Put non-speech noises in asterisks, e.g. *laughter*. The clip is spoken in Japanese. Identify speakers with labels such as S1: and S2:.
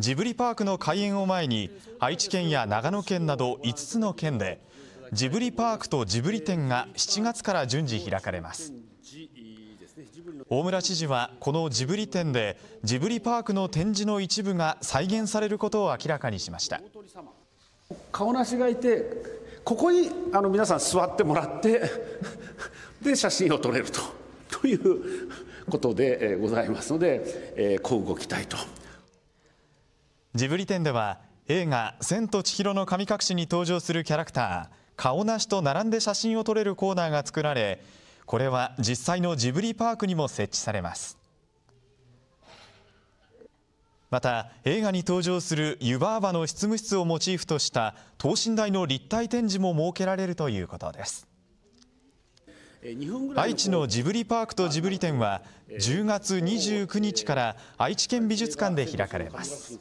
S1: ジブリパークの開園を前に愛知県や長野県など5つの県でジブリパークとジブリ展が7月から順次開かれます大村知事はこのジブリ展でジブリパークの展示の一部が再現されることを明らかにしました顔なしがいてここにあの皆さん座ってもらって *laughs* で写真を撮
S2: れるとということでございますので、えー、きたいと。
S1: ジブリ展では映画「千と千尋の神隠し」に登場するキャラクター顔なしと並んで写真を撮れるコーナーが作られこれは実際のジブリパークにも設置されますまた映画に登場する湯婆婆の執務室をモチーフとした等身大の立体展示も設けられるということです愛知のジブリパークとジブリ展は10月29日から愛知県美術館で開かれます。